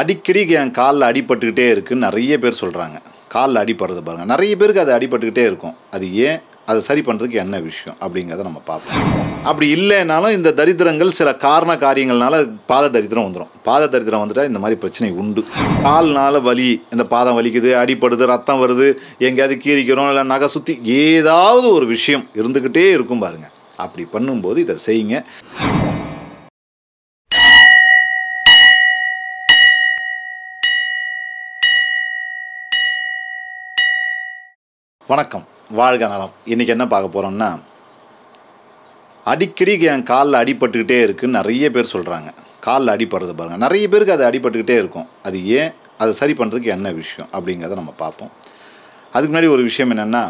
அடிக்கடி என் காலில் அடிபட்டுக்கிட்டே இருக்குதுன்னு நிறைய பேர் சொல்கிறாங்க காலில் அடிப்படுறது பாருங்கள் நிறைய பேருக்கு அது அடிபட்டுக்கிட்டே இருக்கும் அது ஏன் அதை சரி பண்ணுறதுக்கு என்ன விஷயம் அப்படிங்கிறத நம்ம பார்ப்போம் அப்படி இல்லைனாலும் இந்த தரித்திரங்கள் சில காரண காரியங்கள்னால பாத தரித்திரம் வந்துடும் பாத தரித்திரம் வந்துட்டால் இந்த மாதிரி பிரச்சனை உண்டு கால்னால் வலி இந்த பாதம் வலிக்குது அடிப்படுது ரத்தம் வருது எங்கேயாவது கீரிக்கிறோம் இல்லை நகை சுற்றி ஏதாவது ஒரு விஷயம் இருந்துக்கிட்டே இருக்கும் பாருங்கள் அப்படி பண்ணும்போது இதை செய்யுங்க வணக்கம் வாழ்க நலம் இன்றைக்கி என்ன பார்க்க போகிறோம்னா அடிக்கடி என் காலில் அடிபட்டுக்கிட்டே இருக்குன்னு நிறைய பேர் சொல்கிறாங்க காலில் அடிப்படுறது பாருங்கள் நிறைய பேருக்கு அது அடிபட்டுக்கிட்டே இருக்கும் அது ஏன் அதை சரி பண்ணுறதுக்கு என்ன விஷயம் அப்படிங்கிறத நம்ம பார்ப்போம் அதுக்கு முன்னாடி ஒரு விஷயம் என்னென்னா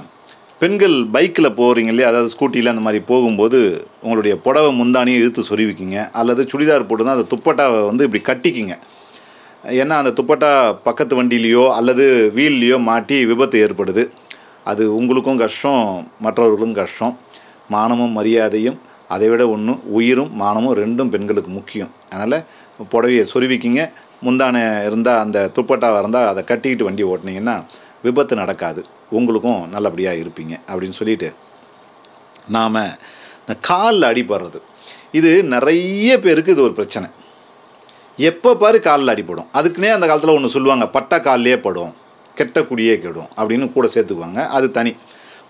பெண்கள் பைக்கில் போகிறீங்க இல்லையா அதாவது ஸ்கூட்டியில் அந்த மாதிரி போகும்போது உங்களுடைய புடவை முந்தானியை இழுத்து சொருவிக்கிங்க அல்லது சுடிதார் போட்டு தான் அந்த துப்பட்டாவை வந்து இப்படி கட்டிக்கிங்க ஏன்னா அந்த துப்பட்டா பக்கத்து வண்டியிலையோ அல்லது வீல்லையோ மாட்டி விபத்து ஏற்படுது அது உங்களுக்கும் கஷ்டம் மற்றவர்களுக்கும் கஷ்டம் மானமும் மரியாதையும் அதை விட ஒன்றும் உயிரும் மானமும் ரெண்டும் பெண்களுக்கு முக்கியம் அதனால் புடவையை சொருவிக்கிங்க முந்தான இருந்தால் அந்த துப்பட்டாவாக இருந்தால் அதை கட்டிக்கிட்டு வண்டி ஓட்டினீங்கன்னா விபத்து நடக்காது உங்களுக்கும் நல்லபடியாக இருப்பீங்க அப்படின்னு சொல்லிட்டு நாம் இந்த காலில் அடிபடுறது இது நிறைய பேருக்கு இது ஒரு பிரச்சனை எப்போ பாரு காலில் அடிப்படும் அதுக்குன்னே அந்த காலத்தில் ஒன்று சொல்லுவாங்க பட்டை காலிலே படும் கெட்ட குடியே கெடும் அப்படின்னு கூட சேர்த்துக்குவாங்க அது தனி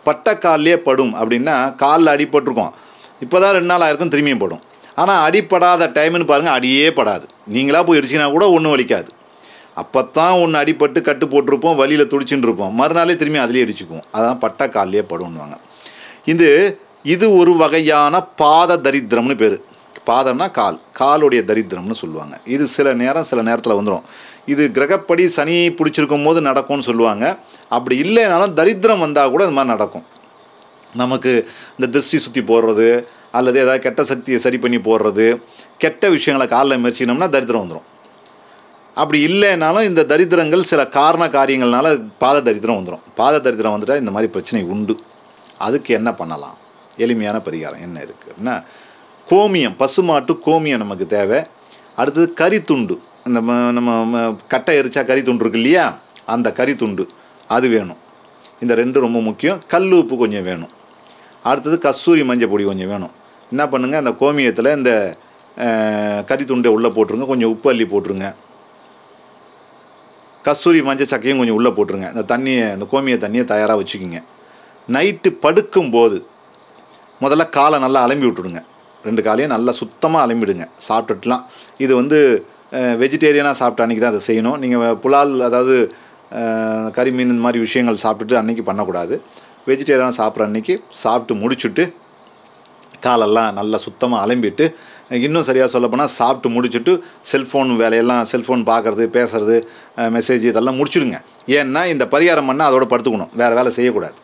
பட்ட படும் அப்படின்னா காலில் அடிபட்டிருக்கோம் இப்போ தான் ரெண்டு நாள் ஆயிருக்கும் திரும்பியும் படும் ஆனால் அடிப்படாத டைம்னு பாருங்கள் அடியே படாது நீங்களாக போய் இடிச்சிங்கன்னா கூட ஒன்றும் வலிக்காது அப்போ தான் ஒன்று அடிப்பட்டு கட்டு போட்டிருப்போம் வழியில் துடிச்சுட்டு இருப்போம் மறுநாளே திரும்பி அதிலே அடிச்சுக்குவோம் அதான் பட்டா கால்லையே படும்னுவாங்க இது இது ஒரு வகையான பாத தரித்திரம்னு பேர் பாதம்னா கால் காலுடைய தரித்திரம்னு சொல்லுவாங்க இது சில நேரம் சில நேரத்தில் வந்துடும் இது கிரகப்படி சனி பிடிச்சிருக்கும் போது நடக்கும்னு சொல்லுவாங்க அப்படி இல்லைனாலும் தரித்திரம் வந்தால் கூட இந்த மாதிரி நடக்கும் நமக்கு இந்த திருஷ்டி சுற்றி போடுறது அல்லது ஏதாவது கெட்ட சக்தியை சரி பண்ணி போடுறது கெட்ட விஷயங்களை காலில் முயற்சிக்கணும்னா தரித்திரம் வந்துடும் அப்படி இல்லைனாலும் இந்த தரித்திரங்கள் சில காரண காரியங்கள்னால பாத தரித்திரம் வந்துடும் பாத தரித்திரம் வந்துட்டால் இந்த மாதிரி பிரச்சனை உண்டு அதுக்கு என்ன பண்ணலாம் எளிமையான பரிகாரம் என்ன இருக்குது அப்படின்னா கோமியம் பசுமாட்டு கோமியம் நமக்கு தேவை அடுத்தது கறித்துண்டு இந்த நம்ம கட்டை எரிச்சா கறி துண்டு இருக்கு இல்லையா அந்த கறி துண்டு அது வேணும் இந்த ரெண்டும் ரொம்ப முக்கியம் கல் உப்பு கொஞ்சம் வேணும் அடுத்தது கஸ்தூரி மஞ்சள் பொடி கொஞ்சம் வேணும் என்ன பண்ணுங்கள் அந்த கோமியத்தில் இந்த கறி துண்டை உள்ளே போட்டுருங்க கொஞ்சம் உப்பு அள்ளி போட்டுருங்க கஸ்தூரி மஞ்சள் சக்கையும் கொஞ்சம் உள்ளே போட்டுருங்க இந்த தண்ணியை அந்த கோமிய தண்ணியை தயாராக வச்சுக்கிங்க நைட்டு படுக்கும்போது முதல்ல காலை நல்லா அலம்பி விட்டுடுங்க ரெண்டு காலையும் நல்லா சுத்தமாக அலம்பிடுங்க சாப்பிட்டுட்டுலாம் இது வந்து வெஜிடேரியனாக சாப்பிட்டு அன்றைக்கி தான் அதை செய்யணும் நீங்கள் புலால் அதாவது கறி மீன் இந்த மாதிரி விஷயங்கள் சாப்பிட்டுட்டு அன்றைக்கி பண்ணக்கூடாது வெஜிடேரியனாக சாப்பிட்ற அன்றைக்கி சாப்பிட்டு முடிச்சுட்டு காலெல்லாம் நல்லா சுத்தமாக அலம்பிட்டு இன்னும் சரியாக சொல்லப்போனால் சாப்பிட்டு முடிச்சுட்டு செல்ஃபோன் வேலையெல்லாம் செல்ஃபோன் பார்க்குறது பேசுகிறது மெசேஜ் இதெல்லாம் முடிச்சுடுங்க ஏன்னா இந்த பரிகாரம் பண்ணால் அதோட படுத்துக்கணும் வேறு வேலை செய்யக்கூடாது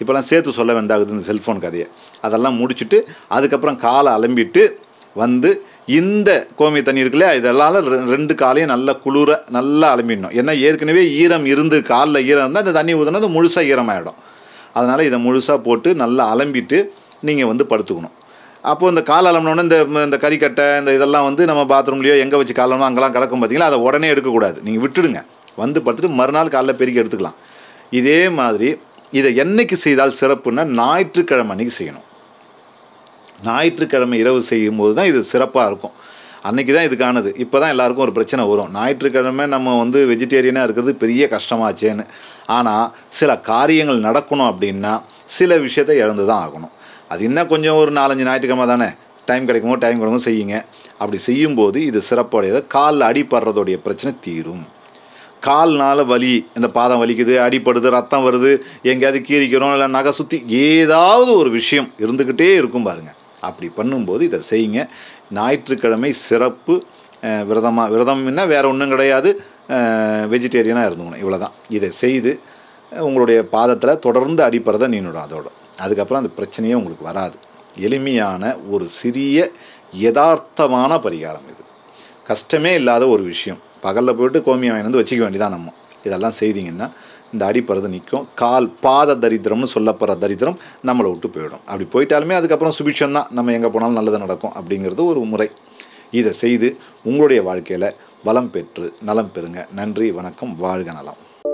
இப்போல்லாம் சேர்த்து சொல்ல வேண்டாகுது இந்த செல்ஃபோன் கதையை அதெல்லாம் முடிச்சுட்டு அதுக்கப்புறம் காலை அலம்பிட்டு வந்து இந்த கோமி தண்ணி இருக்குல்ல இதெல்லாம் ரெண்டு காலையும் நல்லா குளிர நல்லா அலம்பிடணும் ஏன்னா ஏற்கனவே ஈரம் இருந்து காலில் ஈரம் இருந்தால் இந்த தண்ணி ஊற்றினா அது முழுசாக ஈரமாயிடும் அதனால் இதை முழுசாக போட்டு நல்லா அலம்பிட்டு நீங்கள் வந்து படுத்துக்கணும் அப்போது இந்த கால் அலம்பினோடனே இந்த இந்த கறிக்கட்டை இந்த இதெல்லாம் வந்து நம்ம பாத்ரூம்லேயோ எங்கே வச்சு காலம்னா அங்கெல்லாம் கிடக்கும் பார்த்தீங்களா அதை உடனே எடுக்கக்கூடாது நீங்கள் விட்டுடுங்க வந்து படுத்துட்டு மறுநாள் காலைல பெருக்கி எடுத்துக்கலாம் இதே மாதிரி இதை என்றைக்கு செய்தால் சிறப்புன்னா ஞாயிற்றுக்கிழமை அன்றைக்கி செய்யணும் ஞாயிற்றுக்கிழமை இரவு செய்யும் போது தான் இது சிறப்பாக இருக்கும் அன்றைக்கி தான் இதுக்கானது இப்போ தான் எல்லாருக்கும் ஒரு பிரச்சனை வரும் ஞாயிற்றுக்கிழமை நம்ம வந்து வெஜிடேரியனாக இருக்கிறது பெரிய கஷ்டமாச்சேன்னு ஆனால் சில காரியங்கள் நடக்கணும் அப்படின்னா சில விஷயத்தை இழந்து தான் ஆகணும் அது இன்னும் கொஞ்சம் ஒரு நாலஞ்சு ஞாயிற்றுக்கிழமை தானே டைம் கிடைக்குமோ டைம் கிடைக்குமோ செய்யுங்க அப்படி செய்யும்போது இது சிறப்புடையது காலில் அடிப்படுறதோடைய பிரச்சனை தீரும் கால்னால் வலி இந்த பாதம் வலிக்குது அடிப்படுது ரத்தம் வருது எங்கேயாவது கீரிக்கிறோம் இல்லை நகை சுற்றி ஏதாவது ஒரு விஷயம் இருந்துக்கிட்டே இருக்கும் பாருங்கள் அப்படி பண்ணும்போது இதை செய்யுங்க ஞாயிற்றுக்கிழமை சிறப்பு விரதமாக விரதம்னா வேறு ஒன்றும் கிடையாது வெஜிடேரியனாக இருந்துக்கணும் இவ்வளோ தான் இதை செய்து உங்களுடைய பாதத்தில் தொடர்ந்து அடிப்பறதை நீனோட அதோட அதுக்கப்புறம் அந்த பிரச்சனையே உங்களுக்கு வராது எளிமையான ஒரு சிறிய யதார்த்தமான பரிகாரம் இது கஷ்டமே இல்லாத ஒரு விஷயம் பகலில் போயிட்டு கோமியம் வாங்கி வந்து வச்சுக்க வேண்டியதான் நம்ம இதெல்லாம் செய்திங்கன்னா இந்த அடிப்படுறது நிற்கும் கால் பாத தரித்திரம்னு சொல்லப்படுற தரித்திரம் நம்மளை விட்டு போயிடும் அப்படி போயிட்டாலுமே அதுக்கப்புறம் சுபிட்சம் தான் நம்ம எங்கே போனாலும் நல்லது நடக்கும் அப்படிங்கிறது ஒரு முறை இதை செய்து உங்களுடைய வாழ்க்கையில் வளம் பெற்று நலம் பெறுங்க நன்றி வணக்கம் வாழ்க நலம்